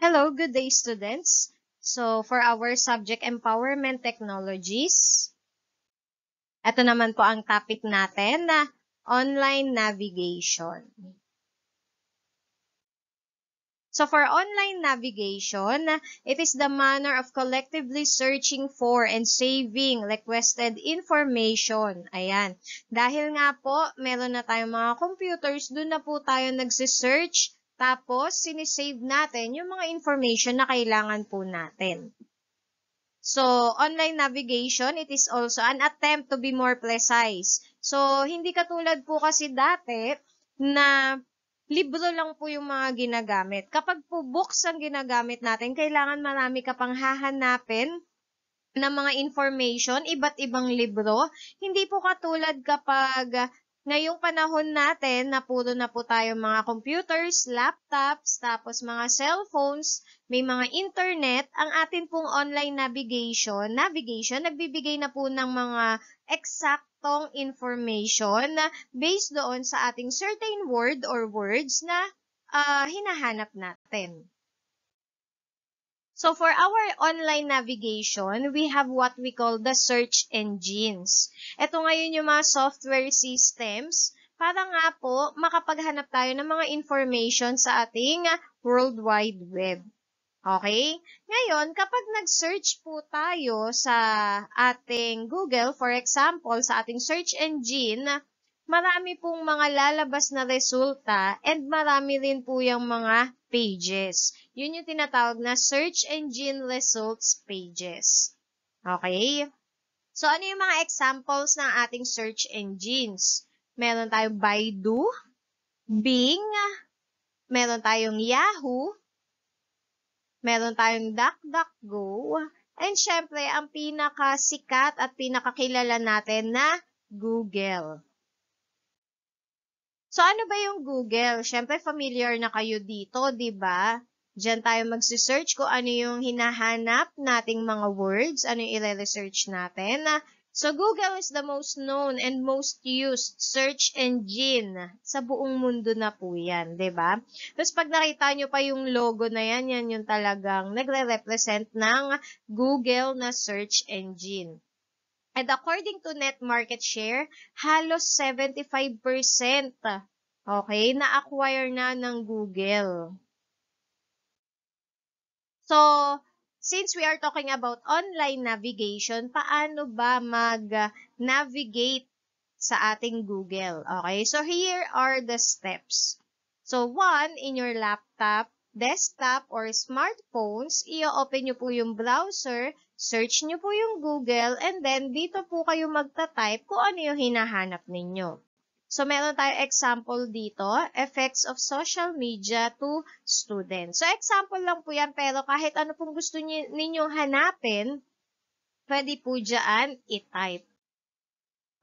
Hello, good day students. So, for our subject Empowerment Technologies, ito naman po ang topic natin na online navigation. So for online navigation, it is the manner of collectively searching for and saving requested information. Ayan. Dahil nga po, meron na tayong mga computers, doon na po tayo nagsisearch tapos, sinisave natin yung mga information na kailangan po natin. So, online navigation, it is also an attempt to be more precise. So, hindi katulad po kasi dati na libro lang po yung mga ginagamit. Kapag po books ang ginagamit natin, kailangan marami ka pang hahanapin ng mga information, iba't ibang libro. Hindi po katulad kapag Ngayong panahon natin, napuro na po tayo mga computers, laptops, tapos mga cellphones, may mga internet, ang atin pong online navigation, navigation, nagbibigay na po ng mga eksaktong information na based doon sa ating certain word or words na uh, hinahanap natin. So for our online navigation, we have what we call the search engines. Ito ngayon yung mga software systems para nga po makapaghanap tayo ng mga information sa ating World Wide Web. Okay? Ngayon, kapag nag-search po tayo sa ating Google, for example, sa ating search engine, marami pong mga lalabas na resulta and marami rin po yung mga pages. Yun yung tinatawag na search engine results pages. Okay? So, ano yung mga examples ng ating search engines? Meron tayong Baidu, Bing, meron tayong Yahoo, meron tayong DuckDuckGo, and syempre, ang pinakasikat at pinakakilala natin na Google. So, ano ba yung Google? Siyempre, familiar na kayo dito, di ba? Diyan tayo magse-search kung ano yung hinahanap nating mga words, ano yung i-research natin. So, Google is the most known and most used search engine sa buong mundo na po yan, ba? Diba? Tapos, pag nakita nyo pa yung logo na yan, yan yung talagang nagre-represent ng Google na search engine. And according to net market share, halos 75% okay, na-acquire na ng Google. So, since we are talking about online navigation, paano ba mag-navigate sa ating Google? Okay, so here are the steps. So, one, in your laptop, desktop, or smartphones, i-open nyo po yung browser, search nyo po yung Google, and then dito po kayo magta-type kung ano yung hinahanap ninyo. So, meron tayong example dito, effects of social media to students. So, example lang po yan, pero kahit ano pong gusto ninyong hanapin, pwede po dyan i-type.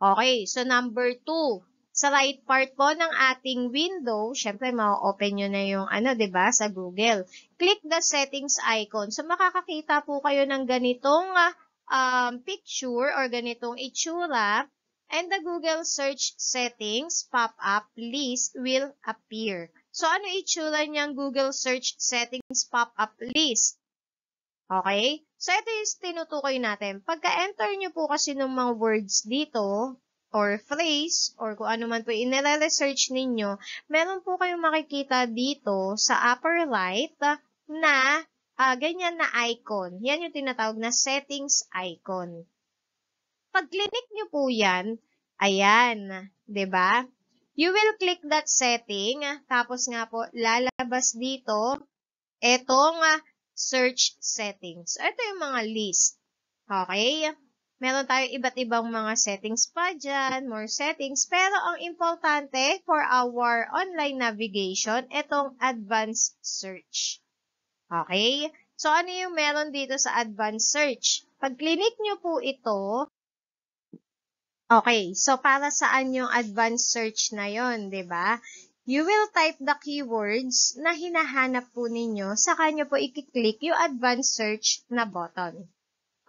Okay, so number two, sa right part po ng ating window, syempre ma-open nyo na yung ano, ba diba, sa Google. Click the settings icon. So, makakakita po kayo ng ganitong uh, um, picture or ganitong itsura and the Google Search Settings pop-up list will appear. So, ano itsula niyang Google Search Settings pop-up list? Okay? So, ito is tinutukoy natin. Pagka-enter nyo po kasi ng mga words dito, or phrase, or kung ano man po inire-research ninyo, meron po kayong makikita dito sa upper right na uh, ganyan na icon. Yan yung tinatawag na settings icon. Pag-click nyo po yan, Ayan, 'di ba? You will click that setting, tapos nga po lalabas dito itong ah, search settings. Ito yung mga list. Okay? Meron tayong iba't ibang mga settings pa dyan, more settings. Pero ang importante for our online navigation, itong advanced search. Okay? So, ano yung meron dito sa advanced search? Pag click nyo po ito, Okay, so para saan yung advanced search na yon, 'di ba? You will type the keywords na hinahanap po ninyo, sa nyo po i-click yung advanced search na button.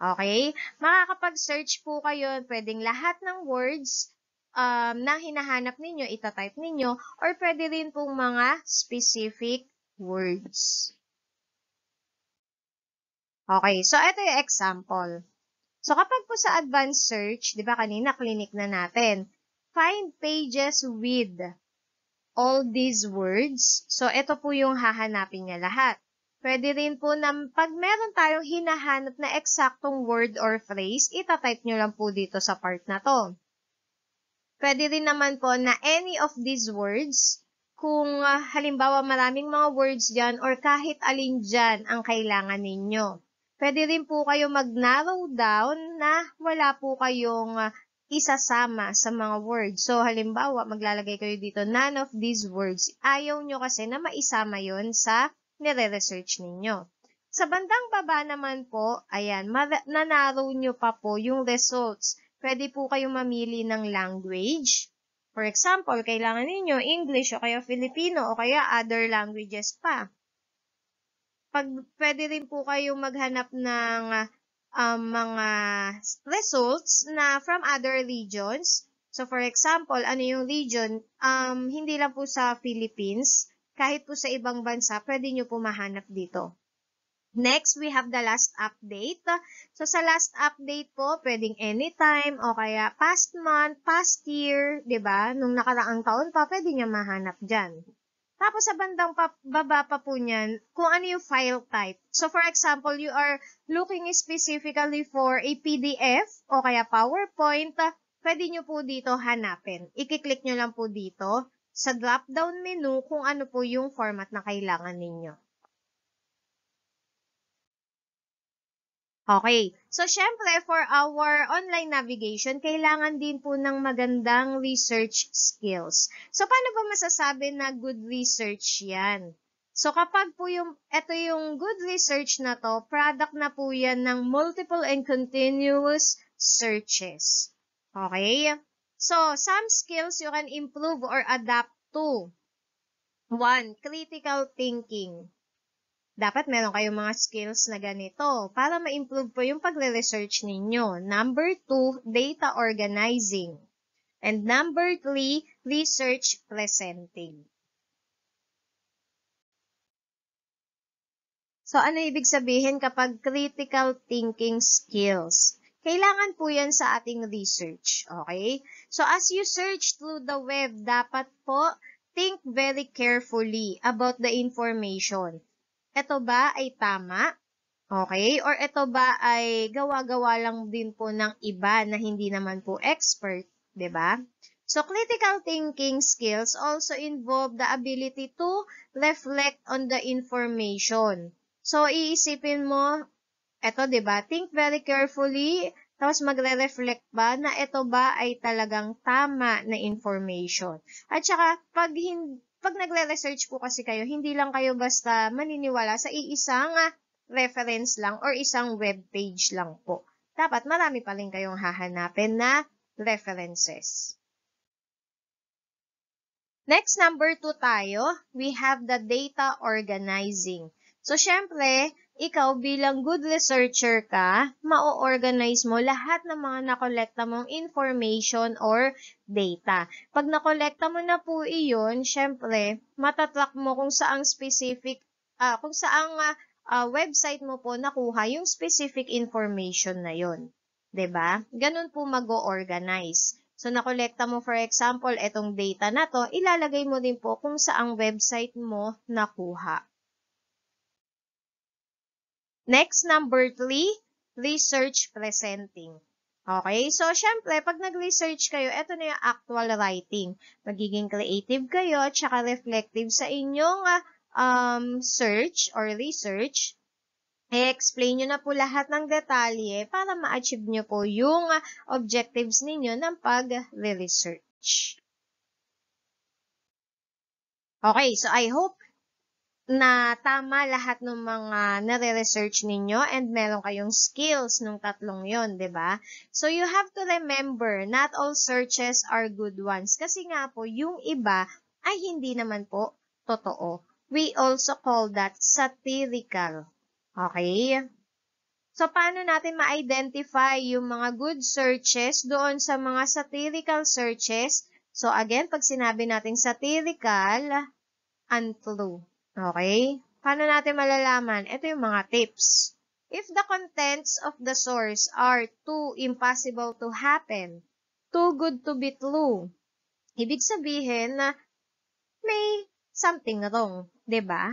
Okay? Makakapag-search po kayo, pwedeng lahat ng words um, na hinahanap ninyo, itatype ninyo, or pwede rin pong mga specific words. Okay, so ito yung example. So, kapag po sa advanced search, di ba kanina clinic na natin, find pages with all these words. So, ito po yung hahanapin niya lahat. Pwede rin po na pag meron tayong hinahanap na eksaktong word or phrase, itatype nyo lang po dito sa part na to. Pwede rin naman po na any of these words, kung uh, halimbawa maraming mga words dyan or kahit alin dyan ang kailangan ninyo. Pwede rin po kayo mag-narrow down na wala po kayong ah, isasama sa mga words. So, halimbawa, maglalagay kayo dito, none of these words. Ayaw nyo kasi na maisama yon sa nire-research ninyo. Sa bandang baba naman po, ayan, nanarrow nyo pa po yung results. Pwede po kayong mamili ng language. For example, kailangan ninyo English o kaya Filipino o kaya other languages pa pag pwede rin po kayong maghanap ng um, mga results na from other regions. So for example, ano yung region? Um, hindi lang po sa Philippines, kahit po sa ibang bansa, pwede nyo po mahanap dito. Next, we have the last update. So sa last update po, pwedeng anytime o kaya past month, past year, 'di ba? Nung nakaraang taon pa, pwede niya mahanap diyan. Tapos sa bandang pa, baba pa po niyan, kung ano yung file type. So for example, you are looking specifically for a PDF o kaya PowerPoint, pwede nyo po dito hanapin. I-click nyo lang po dito sa drop-down menu kung ano po yung format na kailangan ninyo. Okay. So, syempre, for our online navigation, kailangan din po ng magandang research skills. So, paano ba masasabi na good research yan? So, kapag po yung, ito yung good research na to, product na po yan ng multiple and continuous searches. Okay? So, some skills you can improve or adapt to. One, critical thinking dapat meron kayong mga skills na ganito para ma-improve po yung pagre-research ninyo. Number two, data organizing. And number three, research presenting. So, ano ibig sabihin kapag critical thinking skills? Kailangan po yan sa ating research, okay? So, as you search through the web, dapat po think very carefully about the information. Ito ba ay tama? Okay? Or ito ba ay gawa-gawa lang din po ng iba na hindi naman po expert, 'di ba? So critical thinking skills also involve the ability to reflect on the information. So iisipin mo, ito 'di ba? Think very carefully, tapos magre-reflect ba na ito ba ay talagang tama na information. At saka pag hindi pag nagre-research po kasi kayo, hindi lang kayo basta maniniwala sa iisang uh, reference lang or isang web page lang po. Dapat marami pa rin kayong hahanapin na references. Next, number 2 tayo. We have the data organizing. So, syempre, ikaw bilang good researcher ka, ma-organize mo lahat ng mga nakolekta mong information or data. Pag nakolekta mo na po iyon, syempre, matatlak mo kung saang specific, uh, kung saang uh, uh, website mo po nakuha yung specific information na yon. 'Di ba? Ganun po mag-organize. So, nakolekta mo, for example, itong data na to, ilalagay mo din po kung saang website mo nakuha. Next, number three, research presenting. Okay? So, syempre, pag nag-research kayo, ito na yung actual writing. Magiging creative kayo, tsaka reflective sa inyong uh, um, search or research. I-explain nyo na po lahat ng detalye para ma-achieve nyo po yung uh, objectives ninyo ng pag-research. okay, so I hope na tama lahat ng mga nare-research ninyo and meron kayong skills nung tatlong yon, di ba? So, you have to remember, not all searches are good ones. Kasi nga po, yung iba ay hindi naman po totoo. We also call that satirical. Okay? So, paano natin ma-identify yung mga good searches doon sa mga satirical searches? So, again, pag sinabi natin satirical, untrue. Okay? Paano natin malalaman? Ito yung mga tips. If the contents of the source are too impossible to happen, too good to be true, ibig sabihin na may something wrong, ba? Diba?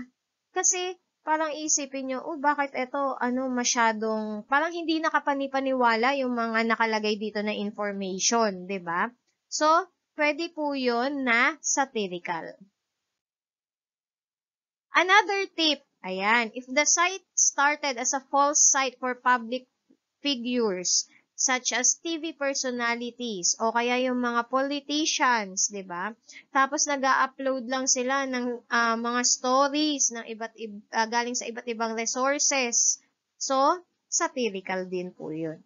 Kasi parang isipin nyo, oh, bakit ito, ano, masyadong, parang hindi nakapanipaniwala yung mga nakalagay dito na information, ba? Diba? So, pwede po yun na satirical. Another tip, ayan, if the site started as a false site for public figures, such as TV personalities o kaya yung mga politicians, 'di ba? Tapos nag-upload lang sila ng uh, mga stories ng iba't iba, uh, galing sa iba't ibang resources. So, satirical din po 'yun.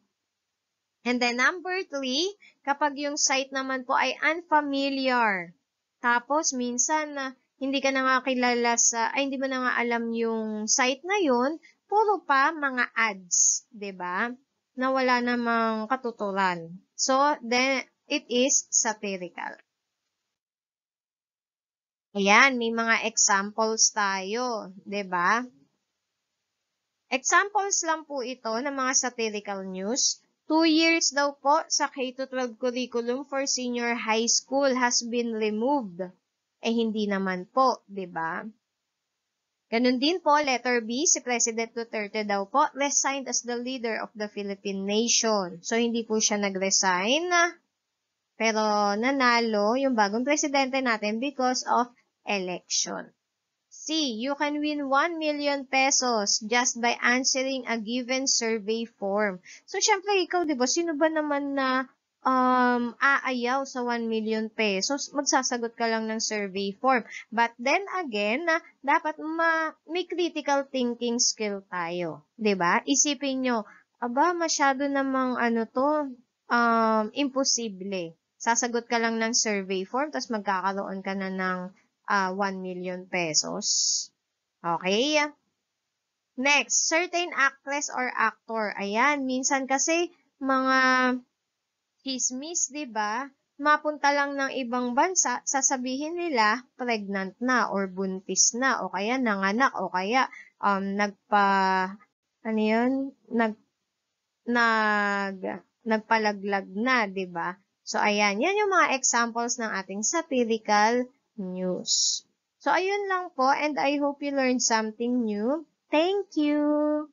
And then number three, kapag yung site naman po ay unfamiliar. Tapos minsan na uh, hindi ka na nga kilala sa, ay hindi mo na nga alam yung site na yun, puro pa mga ads, ba diba? Na wala namang katuturan. So, then, it is satirical. Ayan, may mga examples tayo, ba diba? Examples lang po ito ng mga satirical news. Two years daw po sa K-12 curriculum for senior high school has been removed. Eh hindi naman po, 'di ba? Ganun din po, letter B, si President Duterte daw po resigned as the leader of the Philippine nation. So, hindi po siya nag-resign. Pero nanalo yung bagong presidente natin because of election. C, you can win 1 million pesos just by answering a given survey form. So, syempre, ikaw, di ba, sino ba naman na um, aayaw sa 1 million pesos, magsasagot ka lang ng survey form. But then again, na dapat ma may critical thinking skill tayo. 'di ba? Isipin nyo, aba, masyado namang ano to, um, imposible. Sasagot ka lang ng survey form, tapos magkakaroon ka na ng uh, ah, 1 million pesos. Okay? Next, certain actress or actor. Ayan, minsan kasi mga chismis, di ba? Mapunta lang ng ibang bansa, sasabihin nila pregnant na or buntis na o kaya nanganak o kaya um, nagpa ano 'yun? nag nag nagpalaglag na, 'di ba? So ayan, 'yan yung mga examples ng ating satirical news. So ayun lang po and I hope you learned something new. Thank you.